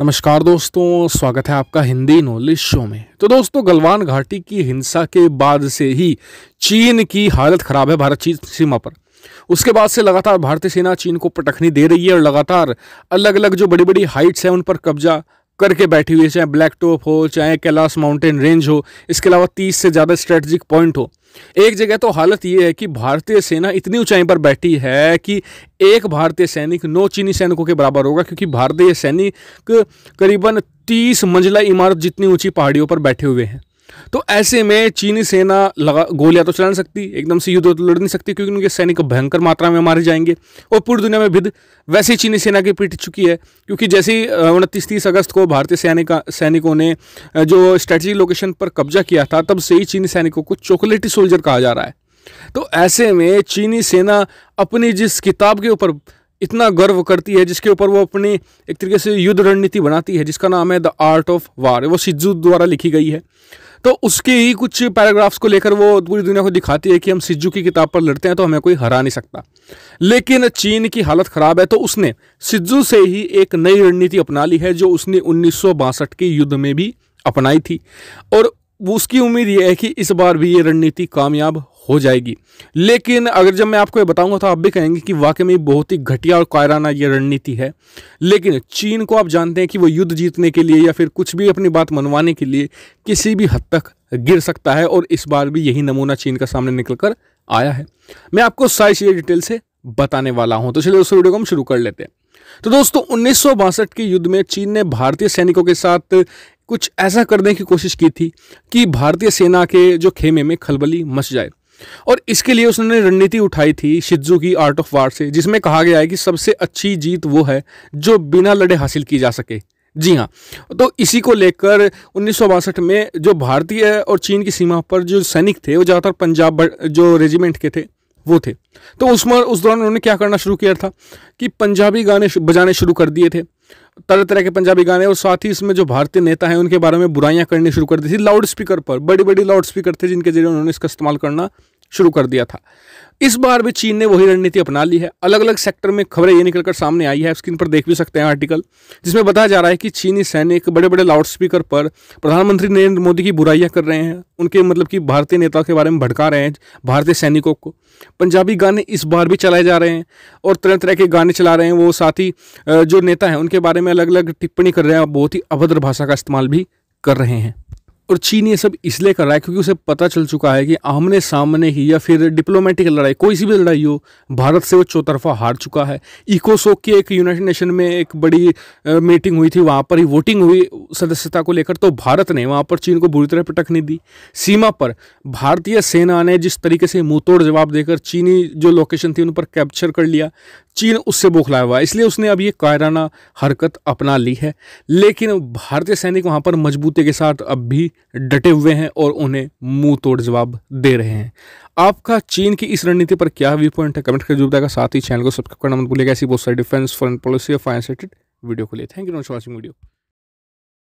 नमस्कार दोस्तों स्वागत है आपका हिंदी नॉलेज शो में तो दोस्तों गलवान घाटी की हिंसा के बाद से ही चीन की हालत खराब है भारत चीन सीमा पर उसके बाद से लगातार भारतीय सेना चीन को पटखनी दे रही है और लगातार अलग अलग जो बड़ी बड़ी हाइट्स हैं उन पर कब्जा करके बैठी हुई है चाहे ब्लैक टॉप हो चाहे कैलाश माउंटेन रेंज हो इसके अलावा तीस से ज़्यादा स्ट्रेटजिक पॉइंट हो एक जगह तो हालत ये है कि भारतीय सेना इतनी ऊंचाई पर बैठी है कि एक भारतीय सैनिक नौ चीनी सैनिकों के बराबर होगा क्योंकि भारतीय सैनिक करीबन तीस मंजिला इमारत जितनी ऊंची पहाड़ियों पर बैठे हुए हैं तो ऐसे में चीनी सेना लगा गोलियां तो चला नहीं सकती एकदम से युद्ध तो लड़ नहीं सकती क्योंकि उनके सैनिक भयंकर मात्रा में मारे जाएंगे और पूरी दुनिया में भिद वैसे ही चीनी सेना की पीट चुकी है क्योंकि जैसे ही उनतीस तीस अगस्त को भारतीय सैनिक सैनिकों ने जो स्ट्रेटजिक लोकेशन पर कब्जा किया था तब से ही चीनी सैनिकों को चॉकलेटी सोल्जर कहा जा रहा है तो ऐसे में चीनी सेना अपनी जिस किताब के ऊपर इतना गर्व करती है जिसके ऊपर वो अपनी एक तरीके से युद्ध रणनीति बनाती है जिसका नाम है द आर्ट ऑफ वार वो सिज्जू द्वारा लिखी गई है तो उसके ही कुछ पैराग्राफ्स को लेकर वो पूरी दुनिया को दिखाती है कि हम सिज्जू की किताब पर लड़ते हैं तो हमें कोई हरा नहीं सकता लेकिन चीन की हालत ख़राब है तो उसने सिज्जू से ही एक नई रणनीति अपना ली है जो उसने उन्नीस के युद्ध में भी अपनाई थी और उसकी उम्मीद ये है कि इस बार भी ये रणनीति कामयाब हो जाएगी लेकिन अगर जब मैं आपको ये बताऊंगा तो आप भी कहेंगे कि वाकई में बहुत ही घटिया और कायराना ये रणनीति है लेकिन चीन को आप जानते हैं कि वो युद्ध जीतने के लिए या फिर कुछ भी अपनी बात मनवाने के लिए किसी भी हद तक गिर सकता है और इस बार भी यही नमूना चीन का सामने निकल कर आया है मैं आपको सारी चीज़ें डिटेल से बताने वाला हूँ तो चलिए उस वीडियो को हम शुरू कर लेते हैं तो दोस्तों उन्नीस के युद्ध में चीन ने भारतीय सैनिकों के साथ कुछ ऐसा करने की कोशिश की थी कि भारतीय सेना के जो खेमे में खलबली मच जाए और इसके लिए उसने रणनीति उठाई थी शिज्जू की आर्ट ऑफ वार से जिसमें कहा गया है कि सबसे अच्छी जीत वो है जो बिना लड़े हासिल की जा सके जी हाँ तो इसी को लेकर उन्नीस में जो भारतीय और चीन की सीमा पर जो सैनिक थे वो ज़्यादातर पंजाब जो रेजिमेंट के थे वो थे तो उसमें उस दौरान उन्होंने क्या करना शुरू किया था कि पंजाबी गाने बजाने शुरू कर दिए थे तरह तरह के पंजाबी गाने और साथ ही इसमें जो भारतीय नेता हैं उनके बारे में बुराइयां करनी शुरू कर दी थी लाउड स्पीकर पर बड़ी बड़ी लाउड स्पीकर थे जिनके जरिए उन्होंने इसका इस्तेमाल करना शुरू कर दिया था इस बार भी चीन ने वही रणनीति अपना ली है अलग अलग सेक्टर में खबरें ये निकलकर सामने आई है स्क्रीन पर देख भी सकते हैं आर्टिकल जिसमें बताया जा रहा है कि चीनी सैनिक बड़े बड़े लाउड स्पीकर पर प्रधानमंत्री नरेंद्र मोदी की बुराइयां कर रहे हैं उनके मतलब कि भारतीय नेताओं के बारे में भड़का रहे हैं भारतीय सैनिकों को पंजाबी गाने इस बार भी चलाए जा रहे हैं और तरह तरह के गाने चला रहे हैं वो साथ ही जो नेता हैं उनके बारे में अलग अलग टिप्पणी कर रहे हैं बहुत ही अभद्र भाषा का इस्तेमाल भी कर रहे हैं और चीन ये सब इसलिए कर रहा है क्योंकि उसे पता चल चुका है कि आमने सामने ही या फिर डिप्लोमेटिक लड़ाई कोई सी भी लड़ाई हो भारत से वो चौतरफा हार चुका है इकोसोक की एक यूनाइटेड नेशन में एक बड़ी मीटिंग हुई थी वहाँ पर ही वोटिंग हुई सदस्यता को लेकर तो भारत ने वहाँ पर चीन को बुरी तरह पटकने दी सीमा पर भारतीय सेना ने जिस तरीके से मुंह जवाब देकर चीनी जो लोकेशन थी उन पर कैप्चर कर लिया चीन उससे बौखलाया हुआ है इसलिए उसने अब ये कायराना हरकत अपना ली है लेकिन भारतीय सैनिक वहाँ पर मजबूती के साथ अब भी डटे हुए हैं और उन्हें मुंह तोड़ जवाब दे रहे हैं आपका चीन की इस रणनीति पर क्या व्यू पॉइंट है कमेंट कर जुड़ता है साथ ही चैनल को सब्सक्राइब करना मत भूलिएगा ऐसी बहुत सारी डिफेंस फॉरन पॉलिसी और फाइनेंस वीडियो को लिए thank you not watching video